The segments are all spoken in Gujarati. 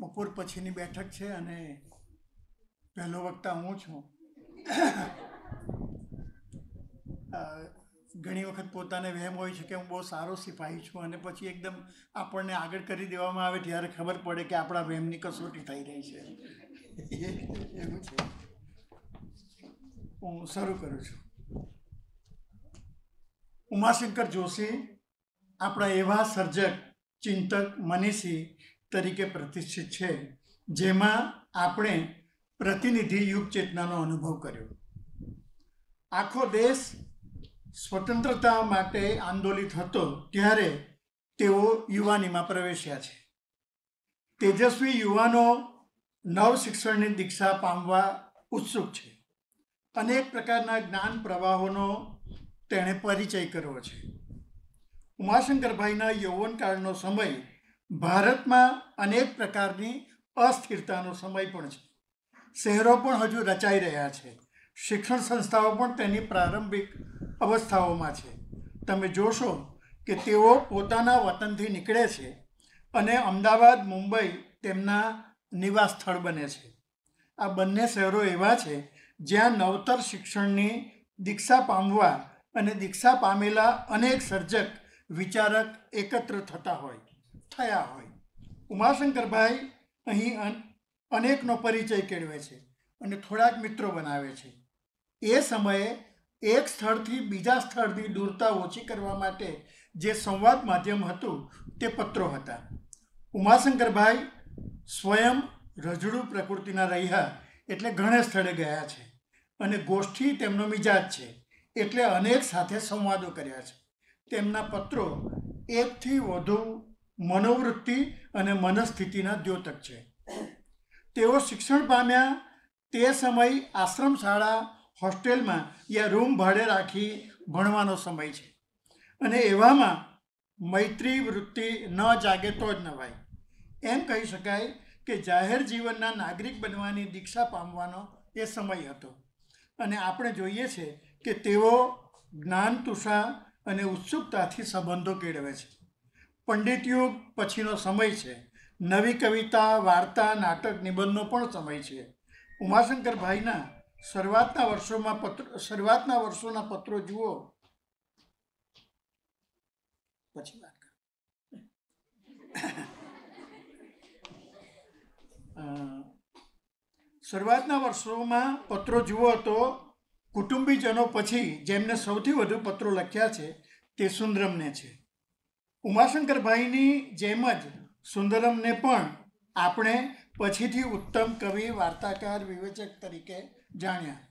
બપોર પછીની બેઠક છે અને પહેલો વક્તા હું છું ઘણી વખત પોતાને વહેમ હોય છે કે હું બહુ સારો સિપાહી છું અને પછી એકદમ આપણને આગળ કરી દેવામાં આવે ત્યારે ખબર પડે કે આપણા વહેમની કસોટી થઈ રહી છે એવું છે હું શરૂ કરું છું ઉમાશંકર જોશી આપણા એવા સર્જક ચિંતક મનીષી તરીકે પ્રતિષ્ઠિત છે જેમાં આપણે પ્રતિનિધિ યુગ ચેતનાનો અનુભવ કર્યો આખો દેશ સ્વતંત્રતા માટે આંદોલિત હતો ત્યારે તેઓ યુવાનીમાં પ્રવેશ્યા છે તેજસ્વી યુવાનો નવ શિક્ષણની દીક્ષા પામવા ઉત્સુક છે અનેક પ્રકારના જ્ઞાન પ્રવાહોનો તેણે પરિચય કર્યો છે ઉમાશંકરભાઈના યૌવનકાળનો સમય ભારતમાં અનેક પ્રકારની અસ્થિરતાનો સમય પણ છે શહેરો પણ હજુ રચાઈ રહ્યા છે શિક્ષણ સંસ્થાઓ પણ તેની પ્રારંભિક અવસ્થાઓમાં છે તમે જોશો કે તેઓ પોતાના વતનથી નીકળે છે અને અમદાવાદ મુંબઈ તેમના નિવાસ સ્થળ બને છે આ બંને શહેરો એવા છે જ્યાં નવતર શિક્ષણની દીક્ષા પામવા અને દીક્ષા પામેલા અનેક સર્જક વિચારક એકત્ર થતા હોય થયા હોય ઉમાશંકરભાઈ અહીં અનેકનો પરિચય કેળવે છે અને થોડાક મિત્રો બનાવે છે એ સમયે એક સ્થળથી બીજા સ્થળની દૂરતા ઓછી કરવા માટે જે સંવાદ માધ્યમ હતું તે પત્રો હતા ઉમાશંકરભાઈ સ્વયં રજડું પ્રકૃતિના રહ્યા એટલે ઘણે સ્થળે ગયા છે અને ગોષ્ઠી તેમનો મિજાજ છે એટલે અનેક સાથે સંવાદો કર્યા છે તેમના પત્રો એકથી વધુ મનોવૃત્તિ અને મનસ્થિતિના દ્યોતક છે તેઓ શિક્ષણ પામ્યા તે સમય આશ્રમ શાળા હોસ્ટેલમાં યા રૂમ ભાડે રાખી ભણવાનો સમય છે અને એવામાં મૈત્રી વૃત્તિ ન જાગે તો જ નવાય એમ કહી શકાય કે જાહેર જીવનના નાગરિક બનવાની દીક્ષા પામવાનો એ સમય હતો અને આપણે જોઈએ છે કે તેઓ જ્ઞાન તુષા અને ઉત્સુકતાથી સંબંધો કેળવે છે પંડિતયુગ પછીનો સમય છે નવી કવિતા વાર્તા નાટક નિબંધનો પણ સમય છે ઉમાશંકરભાઈના શરૂઆતના વર્ષોમાં પત્ર શરૂઆતના વર્ષોના પત્રો જુઓ પછી વાત શરૂઆતના વર્ષોમાં પત્રો જુઓ તો કુટુંબીજનો પછી જેમને સૌથી વધુ પત્રો લખ્યા છે તે સુંદરમને છે ઉમાશંકરભાઈની જેમ જ સુંદરમને પણ આપણે પછીથી ઉત્તમ કવિ વાર્તાકાર વિવેચક તરીકે જાણ્યા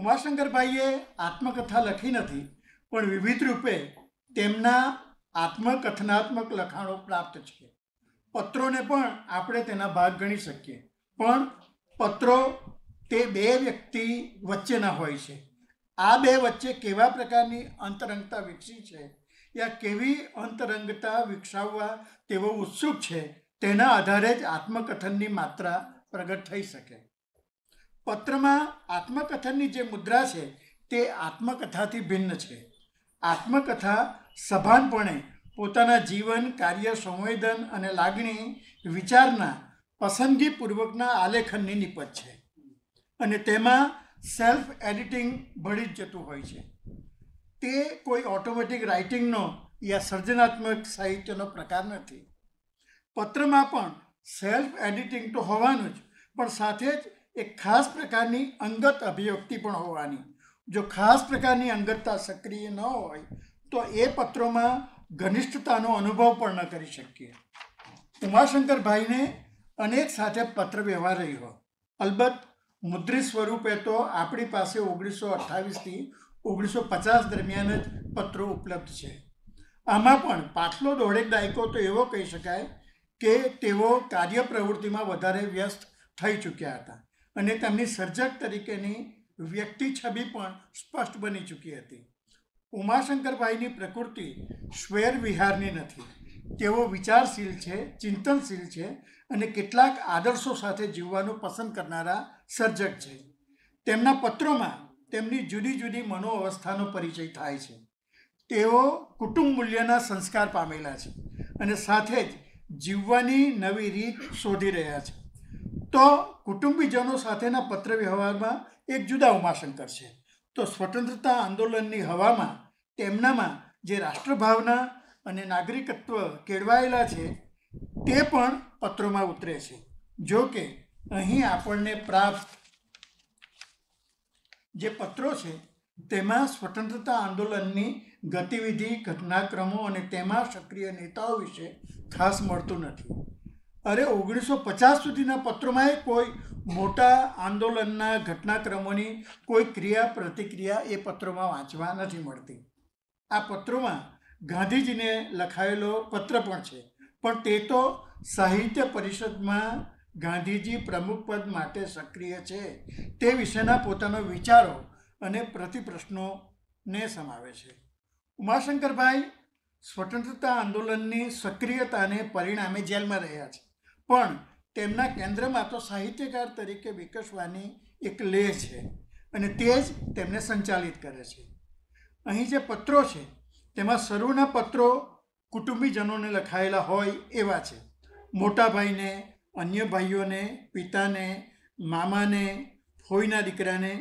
ઉમાશંકરભાઈએ આત્મકથા લખી નથી પણ વિવિધ રૂપે તેમના આત્મકથનાત્મક લખાણો પ્રાપ્ત છે પત્રોને પણ આપણે તેના ભાગ ગણી શકીએ પણ પત્રો તે બે વ્યક્તિ વચ્ચેના હોય છે આ બે વચ્ચે કેવા પ્રકારની અંતરંગતા વિકસી છે યા કેવી અંતરંગતા વિકસાવવા તેવો ઉત્સુક છે તેના આધારે જ આત્મકથનની માત્રા પ્રગટ થઈ શકે પત્રમાં આત્મકથનની જે મુદ્રા છે તે આત્મકથાથી ભિન્ન છે આત્મકથા સભાનપણે પોતાના જીવન કાર્ય સંવેદન અને લાગણી વિચારના પસંદગીપૂર્વકના આલેખનની નિપજ છે અને તેમાં સેલ્ફ એડિટિંગ ભળી જ જતું હોય છે તે કોઈ ઓટોમેટિક રાઇટિંગનો યા સર્જનાત્મક સાહિત્યનો પ્રકાર નથી પત્રમાં પણ સેલ્ફ એડિટિંગ તો હોવાનું જ પણ સાથે જ એક ખાસ પ્રકારની અંગત અભિવ્યક્તિ પણ હોવાની જો ખાસ પ્રકારની અંગતતા સક્રિય ન હોય તો એ પત્રોમાં ઘનિષ્ઠતાનો અનુભવ પણ ન કરી શકીએ ઉમાશંકરભાઈને અનેક સાથે પત્ર વ્યવહાર રહ્યો અલબત્ત મુદ્રિત સ્વરૂપે તો આપણી પાસે ઓગણીસો અઠ્ઠાવીસથી ઓગણીસો પચાસ દરમિયાન જ પત્રો ઉપલબ્ધ છે આમાં પણ પાછલો દોઢેક દાયકો તો એવો કહી શકાય કે તેઓ કાર્ય પ્રવૃત્તિમાં વધારે વ્યસ્ત થઈ ચૂક્યા હતા અને તેમની સર્જક તરીકેની વ્યક્તિ છબી પણ સ્પષ્ટ બની ચૂકી હતી ઉમાશંકરભાઈની પ્રકૃતિ શ્વેર વિહારની નથી તેઓ વિચારશીલ છે ચિંતનશીલ છે અને કેટલાક આદર્શો સાથે જીવવાનું પસંદ કરનારા સર્જક છે તેમના પત્રોમાં તેમની જુદી જુદી મનોઅવસ્થાનો પરિચય થાય છે તેઓ કુટુંબ મૂલ્યના સંસ્કાર પામેલા છે અને સાથે જ જીવવાની નવી રીત શોધી રહ્યા છે તો કુટુંબીજનો સાથેના પત્રવ્યવહારમાં એક જુદા ઉમાશંકર છે તો સ્વતંત્રતા આંદોલનની હવામાં તેમનામાં જે રાષ્ટ્રભાવના અને નાગરિકત્વ કેળવાયેલા છે તે પણ પત્રોમાં ઉતરે છે જો કે અહીં આપણને પ્રાપ્ત જે પત્રો છે તેમાં સ્વતંત્રતા આંદોલનની ગતિવિધિ ઘટનાક્રમો અને તેમાં સક્રિય નેતાઓ વિશે ખાસ મળતું નથી અરે ઓગણીસો પચાસ સુધીના પત્રોમાંય કોઈ મોટા આંદોલનના ઘટનાક્રમોની કોઈ ક્રિયા પ્રતિક્રિયા એ પત્રોમાં વાંચવા નથી મળતી આ પત્રોમાં ગાંધીજીને લખાયેલો પત્ર પણ છે પણ તે તો સાહિત્ય પરિષદમાં ગાંધીજી પ્રમુખ પદ માટે સક્રિય છે તે વિશેના પોતાનો વિચારો અને પ્રતિપ્રશ્નોને સમાવે છે ઉમાશંકરભાઈ સ્વતંત્રતા આંદોલનની સક્રિયતાને પરિણામે જેલમાં રહ્યા છે પણ તેમના કેન્દ્રમાં તો સાહિત્યકાર તરીકે વિકસવાની એક લેહ છે અને તે જ તેમને સંચાલિત કરે છે અહીં જે પત્રો છે તેમાં શરૂના પત્રો કુટુંબીજનોને લખાયેલા હોય એવા છે મોટાભાઈને અન્ય ભાઈઓને પિતાને મામાને ફોઈના દીકરાને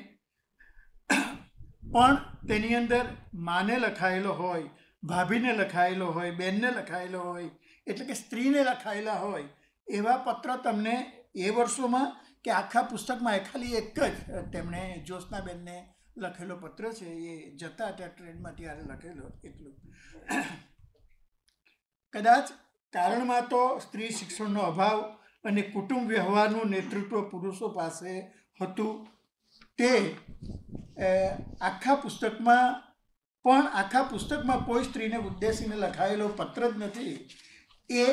પણ તેની અંદર માને લખાયેલો હોય ભાભીને લખાયેલો હોય બેનને લખાયેલો હોય એટલે કે સ્ત્રીને લખાયેલા હોય એવા પત્ર તમને એ વર્ષોમાં કે આખા પુસ્તકમાં એ ખાલી એક જ તેમણે જ્યોત્સનાબેનને લખેલો પત્ર છે એ જતા હતા ટ્રેનમાં ત્યારે લખેલો એટલું કદાચ કારણમાં તો સ્ત્રી શિક્ષણનો અભાવ અને કુટુંબ વ્યવહારનું નેતૃત્વ પુરુષો પાસે હતું તે આખા પુસ્તકમાં પણ આખા પુસ્તકમાં કોઈ સ્ત્રીને ઉદ્દેશીને લખાયેલો પત્ર જ નથી એ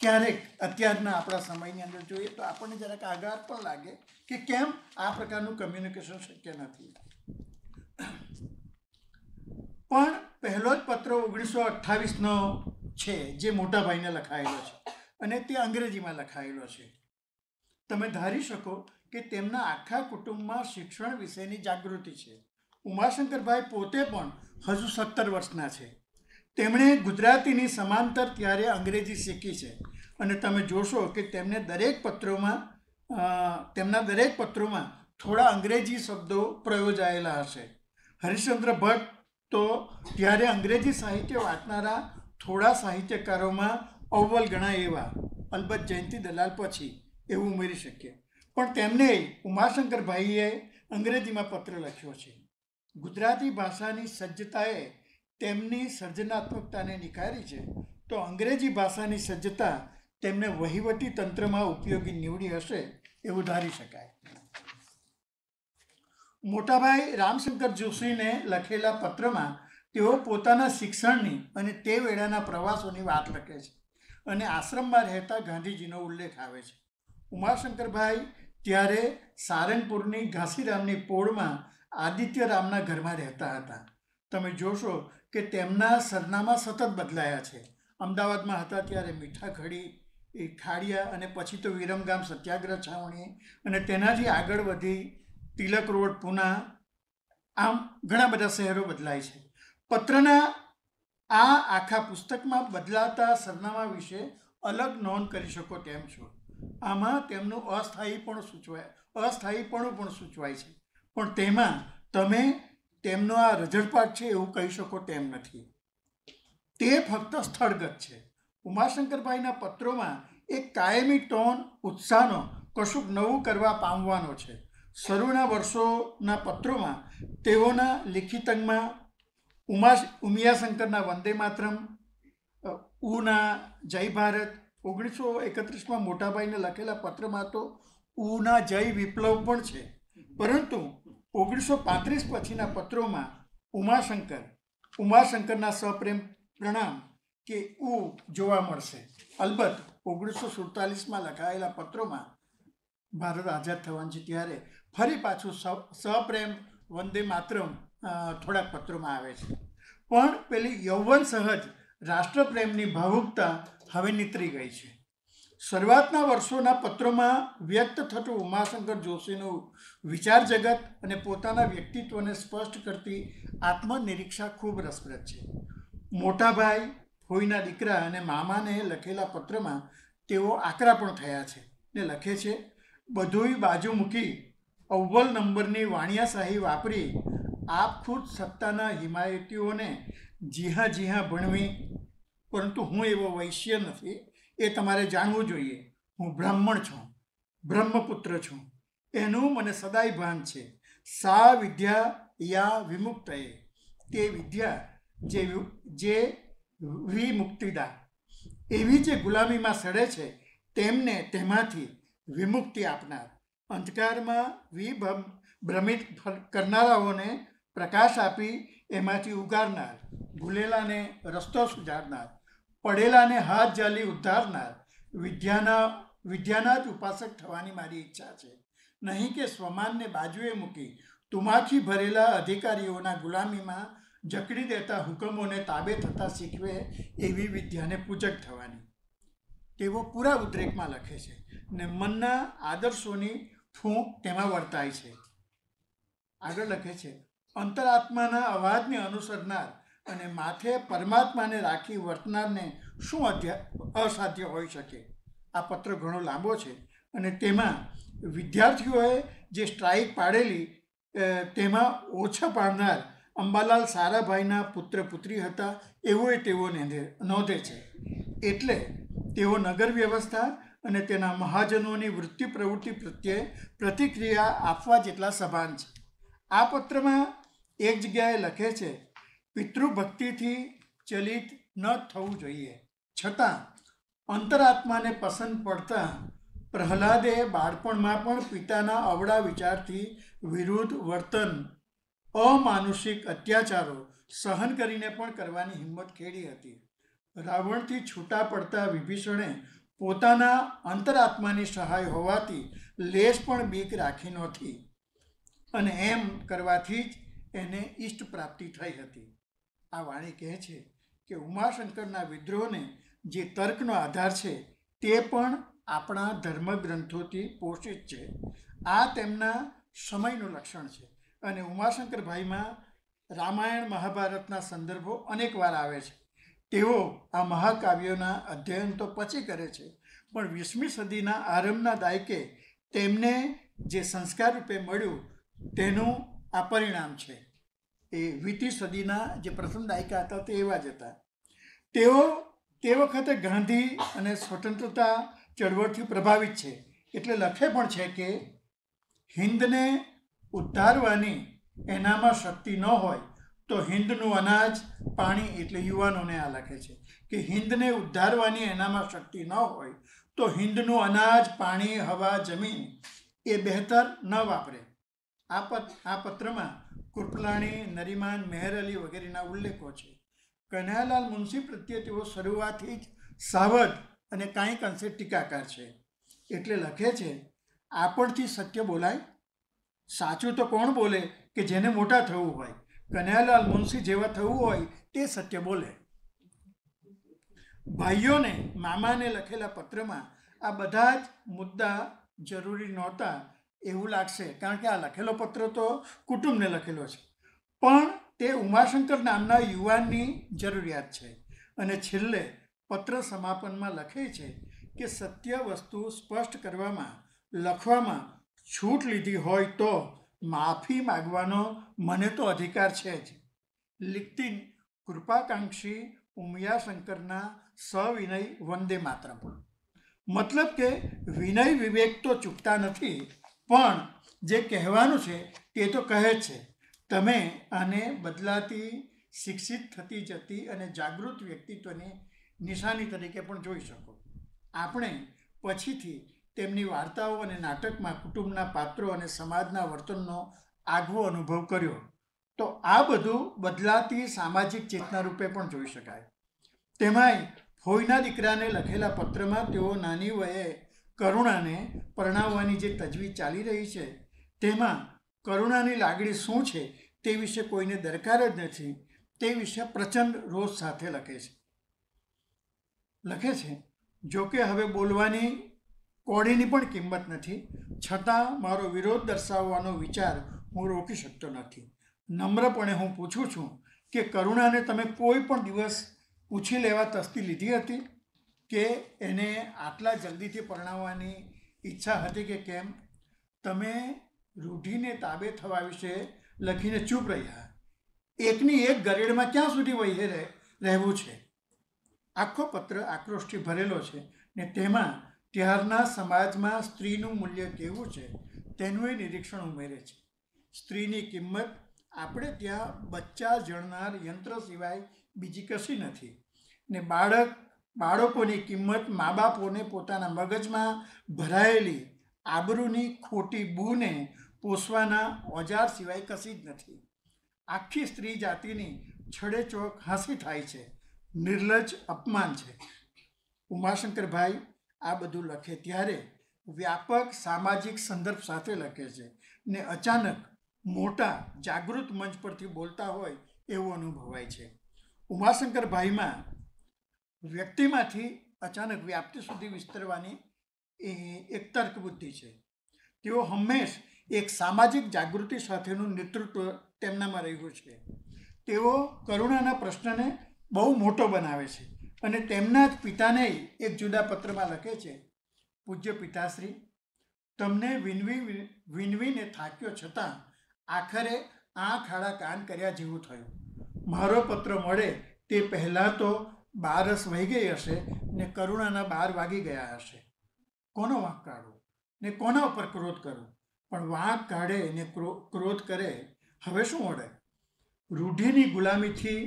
ક્યારેક અત્યારના આપણા સમયની અંદર જોઈએ તો આપણને જરાક આઘાત પણ લાગે કે કેમ આ પ્રકારનું કમ્યુનિકેશન શક્ય નથી પણ પહેલો જ પત્ર ઓગણીસો અઠ્ઠાવીસનો છે જે મોટાભાઈને લખાયેલો છે અને તે અંગ્રેજીમાં લખાયેલો છે તમે ધારી શકો કે તેમના આખા કુટુંબમાં શિક્ષણ વિશેની જાગૃતિ છે ઉમાશંકરભાઈ પોતે પણ હજુ સત્તર વર્ષના છે તેમણે ગુજરાતીની સમાંતર ત્યારે અંગ્રેજી શીખી છે અને તમે જોશો કે તેમને દરેક પત્રોમાં તેમના દરેક પત્રોમાં થોડા અંગ્રેજી શબ્દો પ્રયોજાયેલા હશે હરિશ્ચંદ્ર ભટ્ટ તો ત્યારે અંગ્રેજી સાહિત્ય વાંચનારા થોડા સાહિત્યકારોમાં અવ્વલ ગણાય એવા અલબત્ત જયંતિ દલાલ પછી એવું ઉમેરી શકીએ પણ તેમને ઉમાશંકરભાઈએ અંગ્રેજીમાં પત્ર લખ્યો છે ગુજરાતી ભાષાની સજ્જતાએ તેમની સર્જનાત્મકતાને નિખારી છે તો અંગ્રેજી ભાષાની સજ્જતા તેમને વહીવટી તંત્રમાં ઉપયોગી નીવડી હશે એવું ધારી શકાય મોટાભાઈ રામશંકર જોશીને લખેલા પત્રમાં તેઓ પોતાના શિક્ષણની અને તે વેળાના પ્રવાસોની વાત લખે છે અને આશ્રમમાં રહેતા ગાંધીજીનો ઉલ્લેખ આવે છે ઉમાશંકરભાઈ ત્યારે સારંગપુરની ઘાસીરામની પોળમાં આદિત્ય રામના ઘરમાં રહેતા હતા તમે જોશો કે તેમના સરનામાં સતત બદલાયા છે અમદાવાદમાં હતા ત્યારે મીઠા ખડી એ ખાડિયા અને પછી તો વિરમગામ સત્યાગ્રહ છાવણી અને તેનાથી આગળ વધી તિલક રોડ પુના આમ ઘણા બધા શહેરો બદલાય છે પત્રના આ આખા પુસ્તકમાં બદલાતા સરનામા વિશે અલગ નોંધ કરી શકો તેમ છો આમાં તેમનું અસ્થાયી પણ સૂચવાય અસ્થાયીપણું પણ સૂચવાય છે પણ તેમાં તમે તેમનો આ રજળપાટ છે એવું કહી શકો તેમ નથી તે ફક્ત સ્થળગત છે ઉમાશંકરભાઈના પત્રોમાં એક કાયમી ટોન ઉત્સાહનો કશુંક નવું કરવા પામવાનો છે શરૂના વર્ષોના પત્રોમાં તેઓના લિખિતંગમાં ઉમા ઉમિયાશંકરના વંદે માત્રમ ઉના જય ભારત ઓગણીસો એકત્રીસમાં મોટાભાઈને લખેલા પત્રમાં તો ઉના જય વિપ્લવ પણ છે પરંતુ ઓગણીસો પાંત્રીસ પછીના પત્રોમાં ઉમાશંકર ઉમાશંકરના સપ્રેમ પ્રણામ કે ઉ જોવા મળશે અલબત્ત ઓગણીસો સુડતાલીસમાં લખાયેલા પત્રોમાં ભારત આઝાદ થવાનું છે ત્યારે ફરી પાછું સપ્રેમ વંદે માત્રમ થોડાક પત્રોમાં આવે છે પણ પેલી યૌવન સહજ રાષ્ટ્રપ્રેમની ભાવુકતા હવે નીતરી ગઈ છે શરૂઆતના વર્ષોના પત્રોમાં વ્યક્ત થતું ઉમાશંકર જોશીનું વિચાર જગત અને પોતાના વ્યક્તિત્વને સ્પષ્ટ કરતી આત્મનિરીક્ષા ખૂબ રસપ્રદ છે મોટા ભાઈ ફોઈના દીકરા અને મામાને લખેલા પત્રમાં તેઓ આકરા પણ થયા છે ને લખે છે બધુંય બાજુ મૂકી અવ્વલ નંબરની વાણિયાશાહી વાપરી આપ ખુદ સત્તાના હિમાયતીઓને જીહા જીહા ભણવી પરંતુ હું એવો વૈશ્ય નથી એ તમારે જાણવું જોઈએ હું બ્રાહ્મણ છું બ્રહ્મપુત્ર છું એનું મને સદાય ભાન છે સા વિદ્યા યા વિમુક્ત એ તે વિદ્યા જે જે વિમુક્તિદા એવી જે ગુલામીમાં સડે છે તેમને તેમાંથી વિમુક્તિ આપનાર અંધકારમાં વિભ્રમિત કરનારાઓને પ્રકાશ આપી એમાંથી ઉગારનાર ભૂલેલાને રસ્તો સુધારનાર પડેલાને હાથ જાલી ઉદ્ધારનાર વિદ્યાના વિદ્યાના જ ઉપાસક થવાની મારી ઈચ્છા છે નહીં કે સ્વમાનને બાજુએ મૂકી તુમાખી ભરેલા અધિકારીઓના ગુલામીમાં જકડી દેતા હુકમોને તાબે થતા શીખવે એવી વિદ્યાને પૂજક થવાની તેઓ પૂરા ઉદ્રેકમાં લખે છે ને મનના આદર્શોની ફૂંક તેમાં વર્તાય છે આગળ લખે છે અંતરાત્માના અવાજને અનુસરનાર અને માથે પરમાત્માને રાખી વર્તનારને શું અસાધ્ય હોઈ શકે આ પત્ર ઘણો લાંબો છે અને તેમાં વિદ્યાર્થીઓએ જે સ્ટ્રાઇક પાડેલી તેમાં ઓછા પાડનાર અંબાલાલ સારાભાઈના પુત્ર પુત્રી હતા એવોએ તેઓ નોંધે છે એટલે તેઓ નગર વ્યવસ્થા અને તેના મહાજનોની વૃત્તિ પ્રવૃત્તિ પ્રત્યે પ્રતિક્રિયા આપવા જેટલા સભાન છે આ પત્રમાં એક જગ્યાએ લખે છે પિતૃભક્તિથી ચલિત ન થવું જોઈએ છતાં અંતરાત્માને પસંદ પડતા પ્રહલાદે બાળપણમાં પણ પિતાના અવળા વિચારથી વિરુદ્ધ વર્તન અમાનુષિક અત્યાચારો સહન કરીને પણ કરવાની હિંમત ખેડી હતી રાવણથી છૂટા પડતા વિભીષણે પોતાના અંતરાત્માની સહાય હોવાથી લેશ પણ બીક રાખી નહોતી અને એમ કરવાથી જ એને ઈષ્ટ પ્રાપ્તિ થઈ હતી આ વાણી કહે છે કે ઉમાશંકરના વિદ્રોહને જે તર્કનો આધાર છે તે પણ આપણા ધર્મગ્રંથોથી પોષિત છે આ તેમના સમયનું લક્ષણ છે અને ઉમાશંકરભાઈમાં રામાયણ મહાભારતના સંદર્ભો અનેક વાર આવે છે તેઓ આ મહાકાવ્યોના અધ્યયન તો પછી કરે છે પણ વીસમી સદીના આરંભના દાયકે તેમને જે સંસ્કાર રૂપે મળ્યું તેનું આ પરિણામ છે એ વીતી સદીના જે પ્રથમ દાયકા હતા તે એવા જ હતા તેઓ તે વખતે ગાંધી અને સ્વતંત્રતા ચળવળથી પ્રભાવિત છે એટલે લખે પણ છે કે હિન્દને ઉદ્ધારવાની એનામાં શક્તિ ન હોય તો હિન્દનું અનાજ પાણી એટલે યુવાનોને આ લખે છે કે હિન્દને ઉદ્ધારવાની એનામાં શક્તિ ન હોય તો હિન્દનું અનાજ પાણી હવા જમીન એ બહેતર ન વાપરે આ પત આ પત્રમાં કૃપલાણી નરીમાન મેહર અલી વગેરેના ઉલ્લેખો છે કન્હૈયાલાલ મુનશી પ્રત્યે તેઓ શરૂઆતથી જ સાવધ અને કાંઈક અંશે ટીકાકાર છે એટલે લખે છે આપણથી સત્ય બોલાય સાચું તો કોણ બોલે કે જેને મોટા થવું હોય કનૈયાલાલ મુનશી જેવા થવું હોય તે સત્ય બોલે ભાઈઓને મામાને લખેલા પત્રમાં આ બધા જ મુદ્દા જરૂરી નહોતા એવું લાગશે કારણ કે આ લખેલો પત્ર તો કુટુંબને લખેલો છે પણ તે ઉમાશંકર નામના યુવાનની જરૂરિયાત છે અને છેલ્લે પત્ર સમાપનમાં લખે છે કે સત્ય વસ્તુ સ્પષ્ટ કરવામાં લખવામાં છૂટ લીધી હોય તો માફી માગવાનો મને તો અધિકાર છે જ લિખતીન કૃપાકાંક્ષી ઉમિયા સવિનય વંદે માત્ર મતલબ કે વિનય વિવેક તો ચૂકતા નથી પણ જે કહેવાનું છે તે તો કહે જ છે તમે આને બદલાતી શિક્ષિત થતી જતી અને જાગૃત વ્યક્તિત્વની નિશાની તરીકે પણ જોઈ શકો આપણે પછીથી તેમની વાર્તાઓ અને નાટકમાં કુટુંબના પાત્રો અને સમાજના વર્તનનો આગવો અનુભવ કર્યો તો આ બધું બદલાતી સામાજિક ચેતના રૂપે પણ જોઈ શકાય તેમાંય ફોઈના દીકરાને લખેલા પત્રમાં તેઓ નાની વયે કરુણાને પરણાવવાની જે તજવી ચાલી રહી છે તેમાં કરુણાની લાગણી શું છે તે વિશે કોઈને દરકાર જ નથી તે વિશે પ્રચંડ રોષ સાથે લખે છે લખે છે જોકે હવે બોલવાની કોડીની પણ કિંમત નથી છતાં મારો વિરોધ દર્શાવવાનો વિચાર હું રોકી શકતો નથી નમ્રપણે હું પૂછું છું કે કરુણાને તમે કોઈ પણ દિવસ પૂછી લેવા તસ્તી લીધી હતી કે એને આટલા જલ્દીથી પરણાવવાની ઈચ્છા હતી કે કેમ તમે રૂઢીને તાબે થવા વિશે લખીને ચૂપ રહ્યા એકની એક ગરેડમાં ક્યાં સુધી વહી રહેવું છે આખો પત્ર આક્રોશથી ભરેલો છે ને તેમાં ત્યારના સમાજમાં સ્ત્રીનું મૂલ્ય કેવું છે તેનું એ નિરીક્ષણ ઉમેરે છે સ્ત્રીની કિંમત આપણે ત્યાં બચ્ચા જણનાર યંત્ર સિવાય બીજી કશી નથી ને બાળક બાળકોની કિંમત મા બાપોને પોતાના મગજમાં ભરાયેલી આબરૂની ખોટી બૂને પોષવાના ઓજાર સિવાય કશી જ નથી આખી સ્ત્રી જાતિની છડેચોક હાંસી થાય છે નિર્લજ અપમાન છે ઉમાશંકરભાઈ આ બધું લખે ત્યારે વ્યાપક સામાજિક સંદર્ભ સાથે લખે છે ને અચાનક મોટા જાગૃત મંચ પરથી બોલતા હોય એવું અનુભવાય છે ઉમાશંકરભાઈમાં વ્યક્તિમાંથી અચાનક વ્યાપ્તિ સુધી વિસ્તરવાની એ એક તર્ક બુદ્ધિ છે તેઓ હંમેશ એક સામાજિક જાગૃતિ સાથેનું નેતૃત્વ તેમનામાં રહ્યું છે તેઓ કરુણાના પ્રશ્નને બહુ મોટો બનાવે છે અને તેમના જ પિતાને એક જુદા પત્રમાં લખે છે પૂજ્ય પિતાશ્રી તમને વિનવી વિનવીને થાક્યો છતાં આખરે આંખ આડા કાન કર્યા જેવું થયું મારો પત્ર મળે તે પહેલાં તો બારસ વહી ગઈ હશે ને કરુણાના બાર વાગી ગયા હશે કોનો વાંક કાઢો ને કોના ઉપર ક્રોધ કરવો પણ વાંક કાઢે ને ક્રોધ કરે હવે શું વળે રૂઢિની ગુલામીથી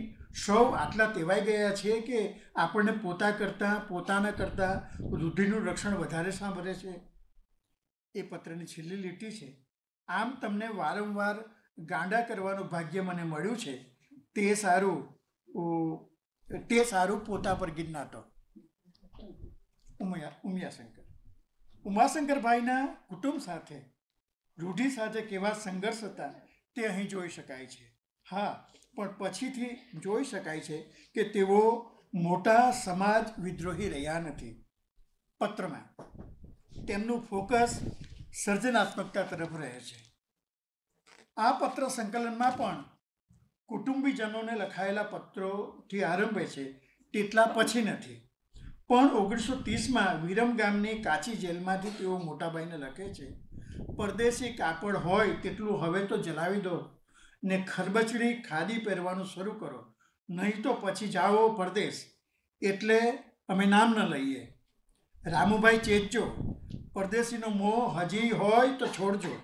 સૌ આટલા તેવાઈ ગયા છે કે આપણને પોતા કરતાં પોતાના કરતાં રૂઢિનું રક્ષણ વધારે સાંભળે છે એ પત્રની છેલ્લી લીટી છે આમ તમને વારંવાર ગાંડા કરવાનું ભાગ્ય મને મળ્યું છે તે સારું તે સારું પોતા પર ગિરનાટો ઉમિયા ઉમિયાશંકર ઉમાશંકરભાઈના કુટુંબ સાથે રૂઢિ સાથે કેવા સંઘર્ષ હતા તે અહીં જોઈ શકાય છે હા પણ પછીથી જોઈ શકાય છે કે તેઓ મોટા સમાજ વિદ્રોહી રહ્યા નથી પત્રમાં તેમનું ફોકસ સર્જનાત્મકતા તરફ રહે છે આ પત્ર સંકલનમાં પણ કુટુંબીજનોને લખાયેલા પત્રોથી આરંભે છે તેટલા પછી નથી પણ ઓગણીસો ત્રીસમાં વિરમ ગામની કાચી જેલમાંથી તેઓ મોટાભાઈને લખે છે પરદેશી કાપડ હોય તેટલું હવે તો જલાવી દો ને ખરબચડી ખાદી પહેરવાનું શરૂ કરો નહીં તો પછી જાઓ પરદેશ એટલે અમે નામ ન લઈએ રામુભાઈ ચેતજો પરદેશીનો મોહ હજી હોય તો છોડજો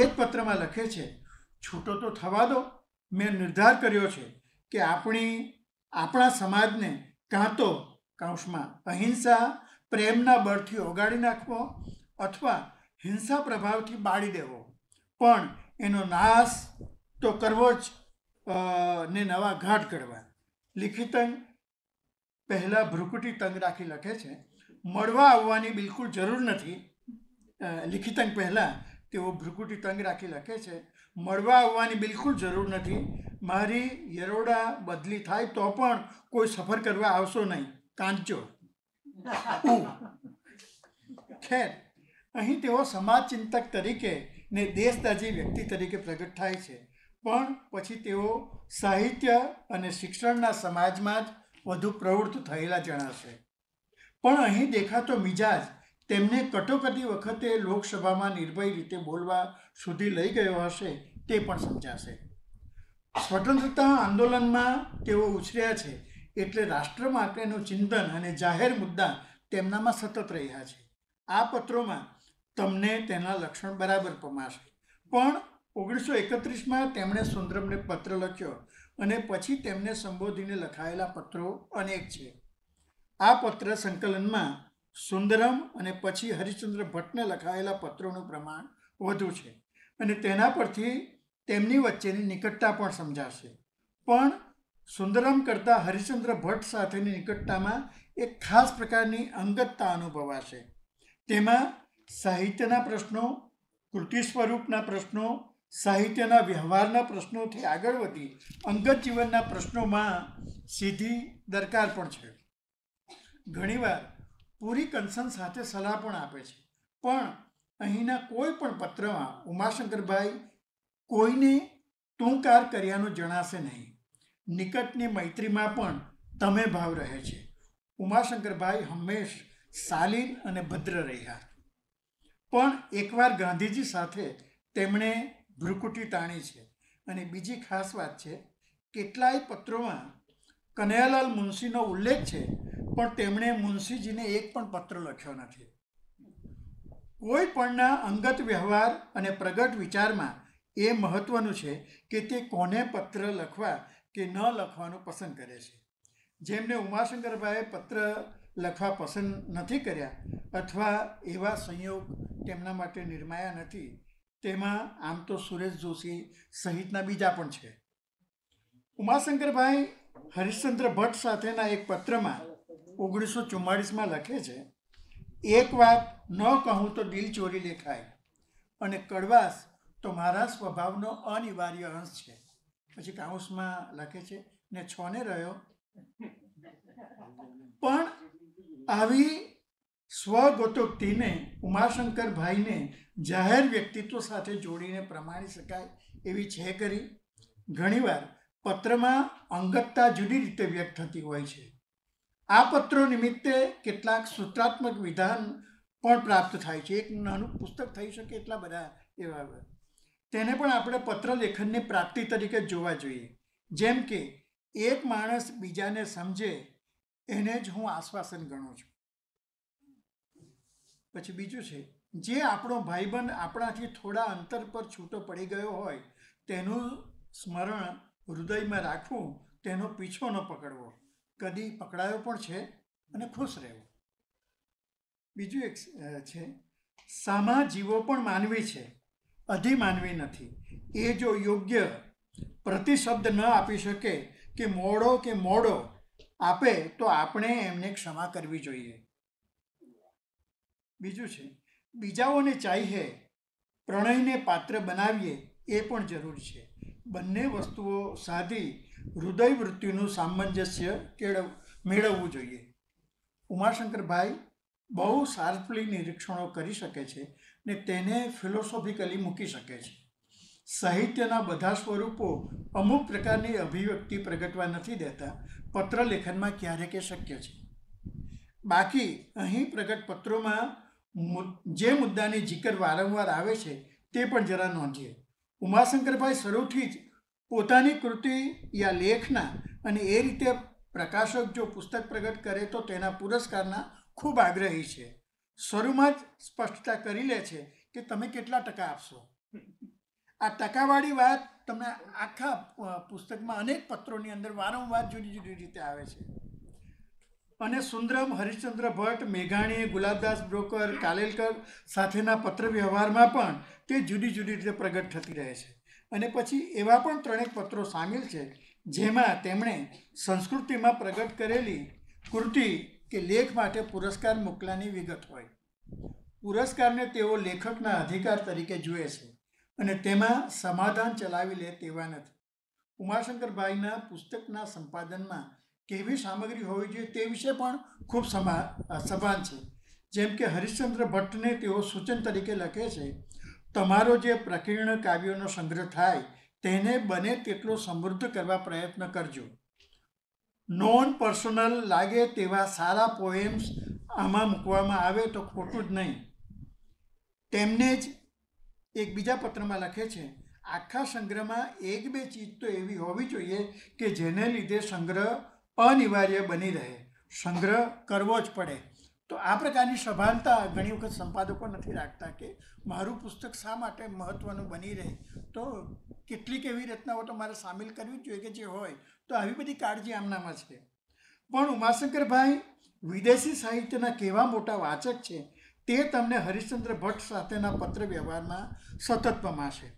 એ જ પત્રમાં લખે છે છૂટો તો થવા દો મેં નિર્ધાર કર્યો છે કે આપણી આપણા સમાજને કાં તો કાંસમાં અહિંસા પ્રેમના બળથી ઓગાળી નાખવો અથવા હિંસા પ્રભાવથી બાળી દેવો પણ એનો નાશ તો કરવો જ ને નવા ઘાટ કરવા લિખિતંગ પહેલાં ભ્રુકુટી તંગ રાખી લખે છે મળવા આવવાની બિલકુલ જરૂર નથી લિખિતંગ પહેલાં તેઓ ભ્રુકુટી તંગ રાખી લખે છે મળવા આવવાની બિલકુલ જરૂર નથી મારી યરોડા બદલી થાય તો પણ કોઈ સફર કરવા આવશો નહીં કાંચો ખેર અહીં તેઓ સમાજ ચિંતક તરીકે ને દેશદાજી વ્યક્તિ તરીકે પ્રગટ થાય છે પણ પછી તેઓ સાહિત્ય અને શિક્ષણના સમાજમાં જ વધુ પ્રવૃત્ત થયેલા જણાશે પણ અહીં દેખાતો મિજાજ તેમને કટોકટી વખતે લોકસભામાં નિર્ભય રીતે બોલવા સુધી લઈ ગયો હશે તે પણ સમજાશે સ્વતંત્રતા આંદોલનમાં તેઓ ઉછર્યા છે એટલે રાષ્ટ્ર માટેનું ચિંતન અને જાહેર મુદ્દા તેમનામાં સતત રહ્યા છે આ પત્રોમાં તમને તેના લક્ષણ બરાબર પમાશે પણ ઓગણીસો એકત્રીસમાં તેમણે સુંદરમને પત્ર લખ્યો અને પછી તેમને સંબોધીને લખાયેલા પત્રો અનેક છે આ પત્ર સંકલનમાં સુંદરમ અને પછી હરિશ્ચંદ્ર ભટ્ટને લખાયેલા પત્રોનું પ્રમાણ વધુ છે અને તેના પરથી તેમની વચ્ચેની નિકટતા પણ સમજાશે પણ સુંદરમ કરતાં હરિશ્ચંદ્ર ભટ્ટ સાથેની નિકટતામાં એક ખાસ પ્રકારની અંગતતા અનુભવાશે તેમાં સાહિત્યના પ્રશ્નો કૃતિ સ્વરૂપના પ્રશ્નો સાહિત્યના વ્યવહારના પ્રશ્નોથી આગળ વધી અંગત જીવનના પ્રશ્નોમાં સીધી દરકાર પણ છે ઘણીવાર પૂરી કન્સર્ન સાથે સલાહ પણ આપે છે પણ અહીંના કોઈ પણ પત્રમાં ઉમાશંકરભાઈ કોઈને ટૂંકાર કર્યાનું જણાશે નહીં નિકટની મૈત્રીમાં પણ તમે ભાવ રહે છે ઉમાશંકરભાઈ હંમેશ શાલીન અને ભદ્ર રહ્યા પણ એકવાર ગાંધીજી સાથે તેમણે ભ્રુકુટી તાણી છે અને બીજી ખાસ વાત છે કેટલાય પત્રોમાં કનૈયાલાલ મુનશીનો ઉલ્લેખ છે પણ તેમણે મુનશીજીને એક પણ પત્ર લખ્યો નથી કોઈ પણના અંગત વ્યવહાર અને પ્રગટ વિચારમાં એ મહત્વનું છે કે તે કોને પત્ર લખવા કે ન લખવાનું પસંદ કરે છે જેમને ઉમાશંકરભાઈએ પત્ર લખવા પસંદ નથી કર્યા અથવા એવા સંયોગ તેમના માટે નિર્માયા નથી તેમાં આમ તો સુરેશ જોશી સહિતના બીજા પણ છે ઉમાશંકરભાઈ હરિશ્ચંદ્ર ભટ્ટ સાથેના એક પત્રમાં ઓગણીસો ચુમ્માળીસમાં લખે છે એક વાત ન કહું તો દિલ ચોરી લેખાય અને કડવાશ તો મારા સ્વભાવનો અનિવાર્ય અંશ છે પછી કાઉસમાં લખે છે ને છોને રહ્યો પણ આવી સ્વગોતોક્તિને ઉમાશંકર ભાઈને જાહેર વ્યક્તિત્વ સાથે જોડીને પ્રમાણી શકાય એવી છે કરી ઘણીવાર પત્રમાં અંગતતા જુદી રીતે વ્યક્ત થતી હોય છે આ પત્રો નિમિત્તે કેટલાક સૂત્રાત્મક વિધાન પણ પ્રાપ્ત થાય છે એક નાનું પુસ્તક થઈ શકે એટલા બધા એવા તેને પણ આપણે પત્ર લેખનની પ્રાપ્તિ તરીકે જોવા જોઈએ જેમ કે એક માણસ બીજાને સમજે એને જ હું આશ્વાસન ગણું છું પછી બીજું છે જે આપણો ભાઈબંધ આપણાથી થોડા અંતર પર છૂટો પડી ગયો હોય તેનું સ્મરણ હૃદયમાં રાખવું તેનો પીછો ન પકડવો કદી પકડાયો પણ છે અને ખુશ રહેવો બીજું એક છે સામા જીવો પણ માનવી છે અધિમાનવી નથી એ જો યોગ્ય પ્રતિશબ્દ ન આપી શકે કે મોડો કે મોડો આપે તો આપણે એમને ક્ષમા કરવી જોઈએ બીજું છે બીજાઓને ચાહીએ પ્રણયને પાત્ર બનાવીએ એ પણ જરૂર છે બંને વસ્તુઓ સાધી હૃદય વૃત્તિનું સામંજસ્ય કેળવ મેળવવું જોઈએ ઉમાશંકરભાઈ બહુ શાર્પલી નિરીક્ષણો કરી શકે છે ને તેને ફિલોસોફિકલી મૂકી શકે છે સાહિત્યના બધા સ્વરૂપો અમુક પ્રકારની અભિવ્યક્તિ પ્રગટવા નથી દેતા પત્રલેખનમાં ક્યારેક શક્ય છે બાકી અહીં પ્રગટ પત્રોમાં જે મુદ્દાની જીકર વારંવાર આવે છે તે પણ જરા નોંધીએ ઉમાશંકરભાઈ શરૂથી જ પોતાની કૃતિ યા લેખના અને એ રીતે પ્રકાશક જો પુસ્તક પ્રગટ કરે તો તેના પુરસ્કારના ખૂબ આગ્રહી છે સ્વરૂમાં જ સ્પષ્ટતા કરી લે છે કે તમે કેટલા ટકા આપશો આ ટકાવાળી વાત તમને આખા પુસ્તકમાં અનેક પત્રોની અંદર વારંવાર જુદી જુદી રીતે આવે છે અને સુંદરમ હરિશ્ચંદ્ર ભટ્ટ મેઘાણી ગુલાબદાસ બ્રોકર કાલેલકર સાથેના પત્ર વ્યવહારમાં પણ તે જુદી જુદી રીતે પ્રગટ થતી રહે છે અને પછી એવા પણ ત્રણેક પત્રો સામેલ છે જેમાં તેમણે સંસ્કૃતિમાં પ્રગટ કરેલી કૃતિ કે લેખ માટે પુરસ્કાર મોકલાની વિગત હોય પુરસ્કારને તેઓ લેખકના અધિકાર તરીકે જુએ છે અને તેમાં સમાધાન ચલાવી લે તેવા નથી ઉમાશંકરભાઈના પુસ્તકના સંપાદનમાં કેવી સામગ્રી હોવી જોઈએ તે વિશે પણ ખૂબ સમા સમાન છે જેમ કે હરિશ્ચંદ્ર ભટ્ટને તેઓ સૂચન તરીકે લખે છે તમારો જે પ્રકીર્ણ કાવ્યોનો સંગ્રહ થાય તેને બને તેટલો સમૃદ્ધ કરવા પ્રયત્ન કરજો નોન પર્સનલ લાગે તેવા સારા પોએમ્સ આમાં મૂકવામાં આવે તો ખોટું જ નહીં તેમને જ એક બીજા પત્રમાં લખે છે આખા સંગ્રહમાં એક બે ચીજ તો એવી હોવી જોઈએ કે જેને લીધે સંગ્રહ અનિવાર્ય બની રહે સંગ્રહ કરવો જ પડે તો આ પ્રકારની સભાનતા ઘણી વખત સંપાદકો નથી રાખતા કે મારું પુસ્તક શા માટે મહત્ત્વનું બની રહે તો કેટલીક એવી રચનાઓ તો મારે સામેલ કરવી જ જોઈએ કે જે હોય તો આવી બધી કાળજી આમનામાં છે પણ ઉમાશંકરભાઈ વિદેશી સાહિત્યના કેવા મોટા વાચક છે તે તમને હરિશ્ચંદ્ર ભટ્ટ સાથેના પત્ર વ્યવહારમાં સતત પમાશે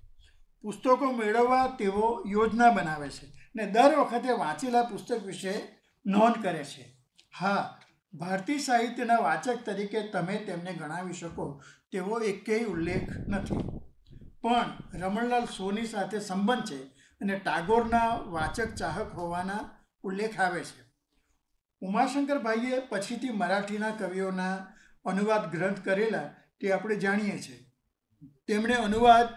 પુસ્તકો મેળવવા તેઓ યોજના બનાવે છે ને દર વખતે વાંચેલા પુસ્તક વિશે નોંધ કરે છે હા ભારતીય સાહિત્યના વાચક તરીકે તમે તેમને ગણાવી શકો તેવો એકેય ઉલ્લેખ નથી પણ રમણલાલ સોની સાથે સંબંધ છે અને ટાગોરના વાચક ચાહક હોવાના ઉલ્લેખ આવે છે ઉમાશંકરભાઈએ પછીથી મરાઠીના કવિઓના અનુવાદ ગ્રંથ કરેલા તે આપણે જાણીએ છીએ તેમણે અનુવાદ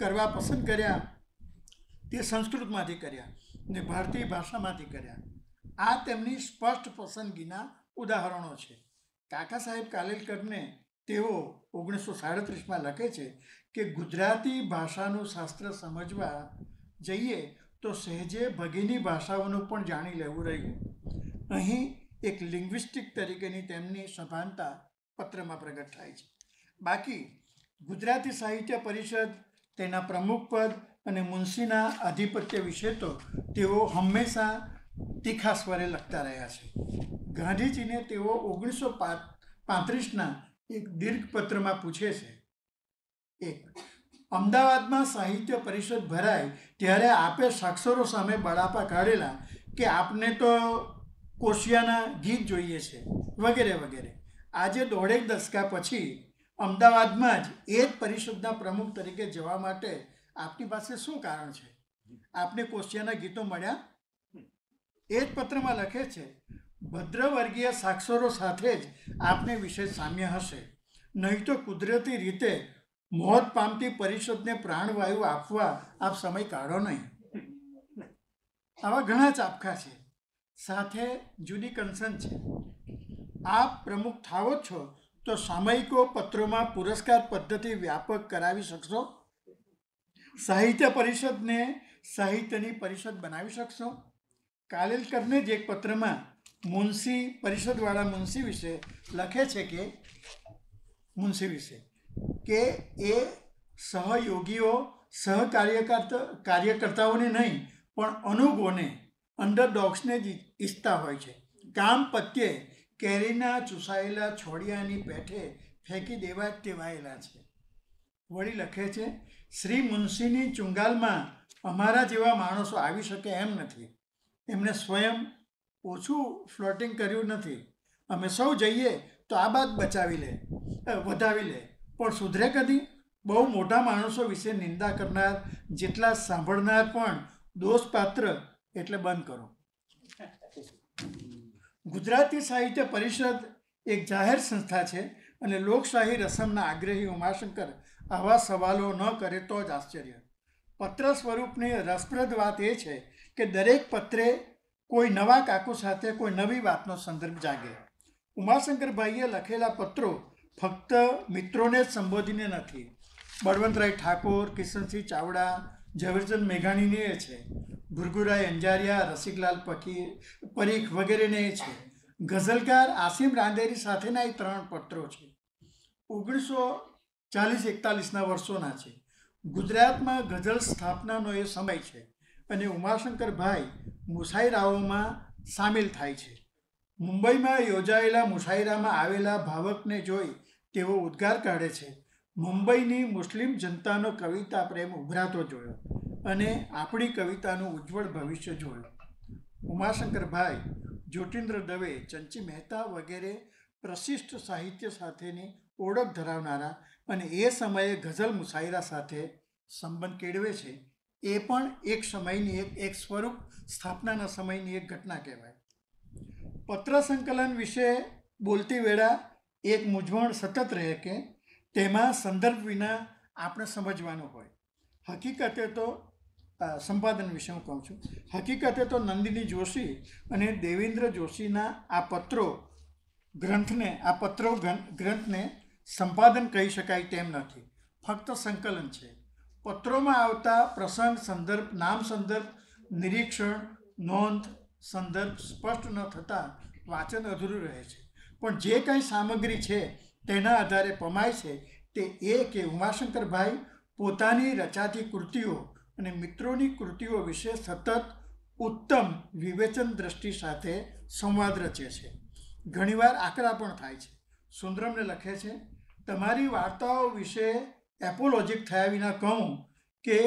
કરવા પસંદ કર્યા તે સંસ્કૃતમાંથી કર્યા ને ભારતીય ભાષામાંથી કર્યા આ તેમની સ્પષ્ટ પસંદગીના ઉદાહરણો છે કાકા સાહેબ કાલેલકરને તેઓ ઓગણીસો સાડત્રીસમાં લખે છે કે ગુજરાતી ભાષાનું શાસ્ત્ર સમજવા જઈએ તો સહેજે ભગીની ભાષાઓનું પણ જાણી લેવું રહ્યું અહીં એક લિંગ્વિસ્ટિક તરીકેની તેમની સભાનતા પત્રમાં પ્રગટ થાય છે બાકી ગુજરાતી સાહિત્ય પરિષદ તેના પ્રમુખ પદ અને મુનશીના આધિપત્ય વિશે તો તેઓ હંમેશા તીખા સ્વરે લખતા રહ્યા છે ગાંધીજીને તેઓ ઓગણીસો પાંત્રીસના એક દીર્ઘ પત્રમાં પૂછે છે એક અમદાવાદમાં સાહિત્ય પરિષદ ભરાય ત્યારે આપે સાક્ષરો સામે બળાપા કાઢેલા કે આપને તો કોશિયાના ગીત જોઈએ છે વગેરે વગેરે આજે દોઢેક દશકા પછી અમદાવાદમાં જ એ જ પરિષદના પ્રમુખ તરીકે જવા માટે આપની પાસે શું કારણ છે આપને કોશિયાના ગીતો મળ્યા એ જ પત્રમાં લખે છે ભદ્રવર્ગીય સાક્ષરો સાથે જ આપને વિશેષ સામ્ય હશે નહીં તો કુદરતી રીતે મોત પામતી પરિષદને પ્રાણવાયુ આપવા આપ સમય કાઢો નહીં આવા ઘણા ચાપખા છે સાથે જુદી કન્સર્ન છે આપ પ્રમુખ થાવો છો તો સામયિકો પત્રોમાં પુરસ્કાર પદ્ધતિ વ્યાપક કરાવી શકશો સાહિત્ય પરિષદને સાહિત્યની પરિષદ બનાવી શકશો કાલેલકરને જ એક પત્રમાં મુનશી પરિષદવાળા મુનશી વિશે લખે છે કે મુનશી વિશે કે એ સહયોગીઓ સહકાર્યકર્તા કાર્યકર્તાઓને નહીં પણ અનુગોને અંડરડોગ્સને જ ઈચ્છતા હોય છે કામ પ્રત્યે કેરીના ચૂસાયેલા છોડિયાની પેઠે ફેંકી દેવા ટેવાયેલા છે વળી લખે છે શ્રી મુનશીની ચુંગાલમાં અમારા જેવા માણસો આવી શકે એમ નથી એમણે સ્વયં ઓછું ફ્લોટિંગ કર્યું નથી અમે સૌ જઈએ તો આ બાદ બચાવી લે વધાવી લે પણ સુધરે કદી બહુ મોટા માણસો વિશે નિંદા કરનાર જેટલા સાંભળનાર પણ દોષપાત્ર એટલે બંધ કરો ગુજરાતી સાહિત્ય પરિષદ એક જાહેર સંસ્થા છે અને લોકશાહી રસમના આગ્રહી ઉમાશંકર આવા સવાલો ન કરે તો જ આશ્ચર્ય પત્ર સ્વરૂપની રસપ્રદ વાત એ છે કે દરેક પત્રે કોઈ નવા કાકુ સાથે કોઈ નવી વાતનો સંદર્ભ જાગે ઉમાશંકરભાઈએ લખેલા પત્રો ફક્ત મિત્રોને જ સંબોધીને નથી બળવંતરાય ઠાકોર કિશનસિંહ ચાવડા ઝવેરચંદ મેઘાણીને છે ભૃગુરાય અંજારિયા રસિકલાલ પકી પરીખ વગેરેને છે ગઝલકાર આસિમ રાંદેરી સાથેના એ ત્રણ પત્રો છે ઓગણીસો ચાલીસ એકતાલીસના વર્ષોના છે ગુજરાતમાં ગઝલ સ્થાપનાનો એ સમય છે અને ઉમાશંકરભાઈ મુસાયરાઓમાં સામેલ થાય છે મુંબઈમાં યોજાયેલા મુસાયરામાં આવેલા ભાવકને જોઈ તેઓ ઉદ્ગાર કાઢે છે મુંબઈની મુસ્લિમ જનતાનો કવિતા પ્રેમ ઉભરાતો જોયો અને આપણી કવિતાનું ઉજ્જવળ ભવિષ્ય જોયું ઉમાશંકરભાઈ જ્યોતિન્દ્ર દવે ચંચી મહેતા વગેરે પ્રશિષ્ટ સાહિત્ય સાથેની ઓળખ ધરાવનારા અને એ સમયે ગઝલ મુસાયરા સાથે સંબંધ કેળવે છે એ પણ એક સમયની એક એક સ્વરૂપ સ્થાપનાના સમયની એક ઘટના કહેવાય પત્ર સંકલન વિશે બોલતી વેળા એક મૂંઝવણ સતત રહે કે તેમાં સંદર્ભ વિના આપણે સમજવાનું હોય હકીકતે તો સંપાદન વિશે હું કહું છું હકીકતે તો નંદિની જોશી અને દેવેન્દ્ર જોશીના આ પત્રો ગ્રંથને આ પત્રો ગ્રંથને સંપાદન કહી શકાય તેમ નથી ફક્ત સંકલન છે પત્રોમાં આવતા પ્રસંગ સંદર્ભ નામ સંદર્ભ નિરીક્ષણ નોંધ સંદર્ભ સ્પષ્ટ ન થતાં વાંચન અધૂરું રહે છે પણ જે કંઈ સામગ્રી છે તેના આધારે પમાય છે તે એ કે ઉમાશંકરભાઈ પોતાની રચાતી કૃતિઓ અને મિત્રોની કૃતિઓ વિશે સતત ઉત્તમ વિવેચન દ્રષ્ટિ સાથે સંવાદ રચે છે ઘણીવાર આકરા પણ થાય છે સુંદરમને લખે છે તમારી વાર્તાઓ વિશે એપોલોજિક થયા વિના કહું કે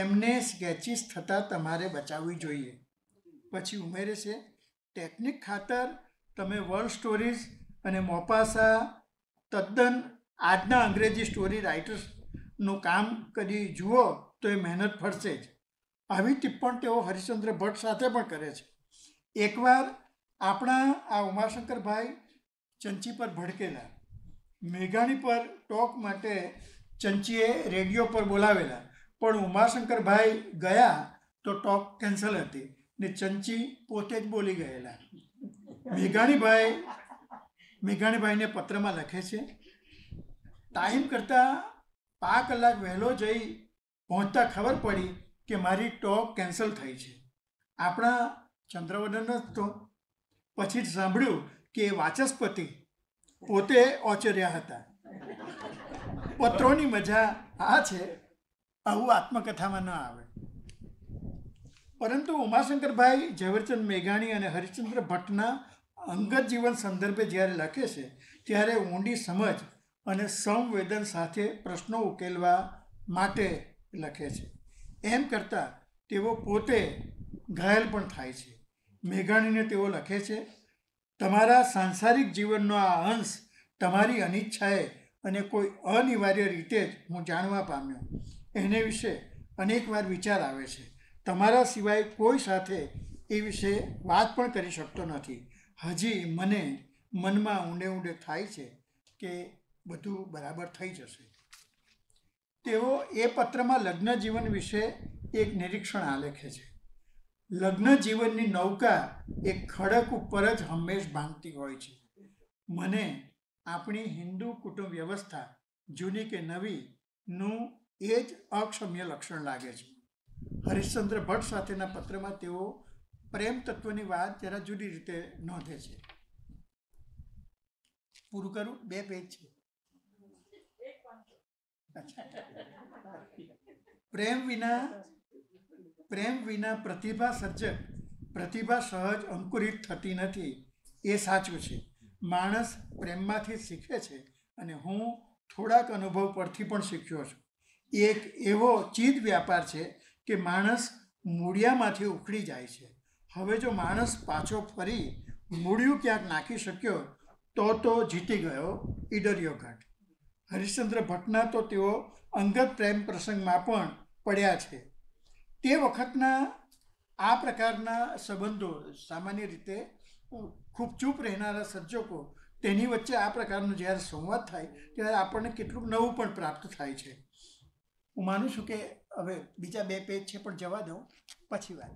એમને સ્કેચિસ થતાં તમારે બચાવવી જોઈએ પછી ઉમેરે છે ટેકનિક ખાતર તમે વર્લ્ડ સ્ટોરીઝ અને મોપાસા તદ્દન આજના અંગ્રેજી સ્ટોરી રાઇટર્સનું કામ કરી જુઓ તો એ મહેનત ફરશે જ આવી ટિપ્પણ તેઓ હરિશ્ચંદ્ર ભટ્ટ સાથે પણ કરે છે એકવાર આપણા આ ઉમાશંકરભાઈ ચંચી પર ભડકેલા મેઘાણી પર ટોક માટે ચંચીએ રેડિયો પર બોલાવેલા પણ ઉમાશંકરભાઈ ગયા તો ટોક કેન્સલ હતી ને ચંચી પોતે જ બોલી ગયેલા મેઘાણીભાઈ મેઘાણીભાઈને પત્રમાં લખે છે ટાઈમ કરતાં પાંચ કલાક વહેલો જઈ પહોંચતા ખબર પડી કે મારી ટોક કેન્સલ થઈ છે આપણા ચંદ્રવદન તો પછી જ સાંભળ્યું કે વાચસ્પતિ પોતે ઓચર્યા હતા પત્રોની મજા આ છે આવું આત્મકથામાં ન આવે પરંતુ ઉમાશંકરભાઈ ઝવેરચંદ મેઘાણી અને હરિશ્ચંદ્ર ભટ્ટના અંગત જીવન સંદર્ભે જ્યારે લખે છે ત્યારે ઊંડી સમજ અને સંવેદન સાથે પ્રશ્નો ઉકેલવા માટે લખે છે એમ કરતાં તેઓ પોતે ઘાયલ પણ થાય છે મેઘાણીને તેઓ લખે છે તમારા સાંસારિક જીવનનો આ અંશ તમારી અનિચ્છાએ અને કોઈ અનિવાર્ય રીતે જ હું જાણવા પામ્યો એને વિશે અનેકવાર વિચાર આવે છે તમારા સિવાય કોઈ સાથે એ વિશે વાત પણ કરી શકતો નથી હજી મને મનમાં ઊંડે ઊંડે થાય છે કે બધું બરાબર થઈ જશે તેઓ એ પત્રમાં લગ્ન જીવન વિશે એક નિરીક્ષણ આલેખે છે લગ્ન જીવનની નૌકા એ ખડક ઉપર જ હંમેશ ભાંગતી હોય છે મને આપણી હિન્દુ કુટુંબ વ્યવસ્થા જૂની કે નવીનું એ જ અક્ષમ્ય લક્ષણ લાગે છે હરિશ્ચંદ્ર ભટ્ટ સાથેના પત્રમાં તેઓ પ્રેમ તત્વની વાત જરા જુદી રીતે નોંધે છે પૂરું કરું બે પેજ છે પ્રેમ વિના પ્રેમ વિના પ્રતિભા સર્જક પ્રતિભા સહજ અંકુરિત થતી નથી એ સાચું છે માણસ પ્રેમમાંથી શીખે છે અને હું થોડાક અનુભવ પરથી પણ શીખ્યો છું એક એવો ચીજ વ્યાપાર છે કે માણસ મૂળિયામાંથી ઉખડી જાય છે હવે જો માણસ પાછો ફરી મૂળિયું ક્યાંક નાખી શક્યો તો તો જીતી ગયો ઈડરિયો ઘાટ હરિશ્ચંદ્ર ભટ્ટના તો તેઓ અંગત પ્રેમ પ્રસંગમાં પણ પડ્યા છે તે વખતના આ પ્રકારના સંબંધો સામાન્ય રીતે ખૂબ ચૂપ રહેનારા સર્જકો તેની વચ્ચે આ પ્રકારનો જ્યારે સંવાદ થાય ત્યારે આપણને કેટલું નવું પણ પ્રાપ્ત થાય છે હું માનું છું કે હવે બીજા બે પેજ છે પણ જવા દઉં પછી વાત